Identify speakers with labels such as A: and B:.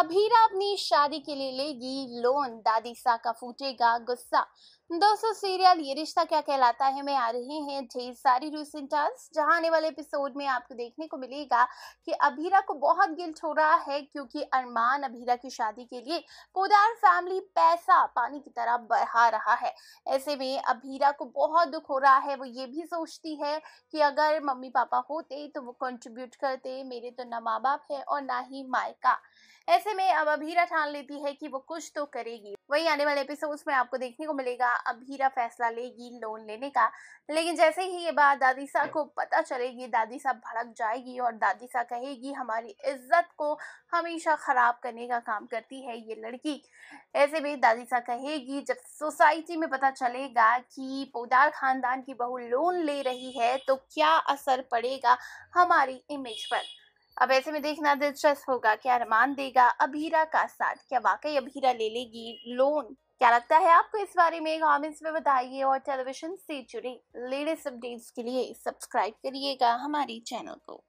A: अभीरा अपनी शादी के लिए लेगी लोन दादी सा का फूटेगा गुस्सा दोस्तों सीरियल ये रिश्ता क्या कहलाता है मैं आ रही है ढेर सारी रूसेंट जहां आने वाले एपिसोड में आपको देखने को मिलेगा कि अभीरा को बहुत गिल्ट हो रहा है क्योंकि अरमान अभीरा की शादी के लिए पोदार फैमिली पैसा पानी की तरह बहा रहा है ऐसे में अभीरा को बहुत दुख हो रहा है वो ये भी सोचती है कि अगर मम्मी पापा होते तो वो कंट्रीब्यूट करते मेरे तो ना माँ बाप है और ना ही मायका ऐसे ऐसे में अब अभीरा ठान लेती है कि वो कुछ तो करेगी वही आने वाले एपिसोड्स में आपको देखने को मिलेगा अभीरा फैसला लेगी लोन लेने का लेकिन जैसे ही ये बात दादी सा को पता चलेगी दादी सा भड़क जाएगी और दादी सा कहेगी हमारी इज्जत को हमेशा खराब करने का काम करती है ये लड़की ऐसे में दादी सा कहेगी जब सोसाइटी में पता चलेगा कि पोदार खानदान की बहू लोन ले रही है तो क्या असर पड़ेगा हमारी इमेज पर अब ऐसे में देखना दिलचस्प होगा क्या अरमान देगा अभीरा का साथ क्या वाकई अभीरा ले लेगी लोन क्या लगता है आपको इस बारे में कॉमेंट्स में बताइए और टेलीविजन से जुड़े लेटेस्ट अपडेट्स के लिए सब्सक्राइब करिएगा हमारे चैनल को